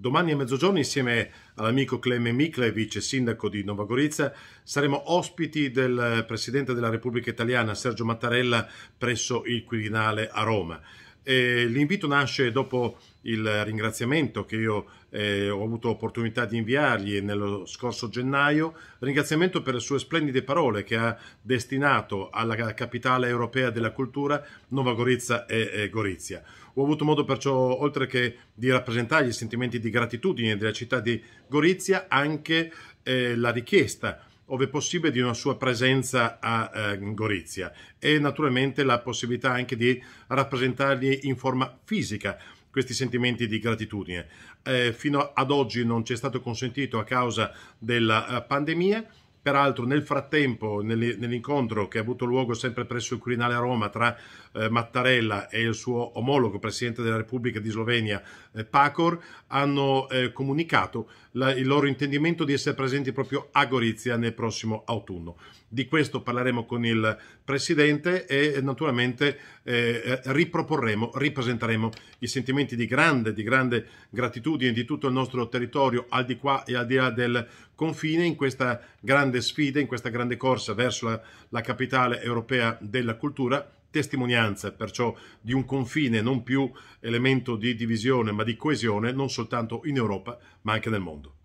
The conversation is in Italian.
Domani a mezzogiorno, insieme all'amico Cleme vice sindaco di Nova Gorizia, saremo ospiti del Presidente della Repubblica Italiana, Sergio Mattarella, presso il Quirinale a Roma. E l'invito nasce dopo il ringraziamento che io eh, ho avuto opportunità di inviargli nello scorso gennaio, ringraziamento per le sue splendide parole che ha destinato alla capitale europea della cultura Nova Gorizia e, e Gorizia. Ho avuto modo perciò, oltre che di rappresentargli i sentimenti di gratitudine della città di Gorizia, anche eh, la richiesta ove possibile, di una sua presenza a eh, Gorizia e naturalmente la possibilità anche di rappresentargli in forma fisica questi sentimenti di gratitudine. Eh, fino ad oggi non ci è stato consentito a causa della eh, pandemia, Peraltro nel frattempo, nell'incontro che ha avuto luogo sempre presso il Quirinale a Roma tra eh, Mattarella e il suo omologo Presidente della Repubblica di Slovenia, eh, Pacor, hanno eh, comunicato il loro intendimento di essere presenti proprio a Gorizia nel prossimo autunno. Di questo parleremo con il Presidente e naturalmente riproporremo, ripresenteremo i sentimenti di grande, di grande gratitudine di tutto il nostro territorio al di qua e al di là del confine in questa grande sfida, in questa grande corsa verso la, la capitale europea della cultura, testimonianza perciò di un confine non più elemento di divisione ma di coesione non soltanto in Europa ma anche nel mondo.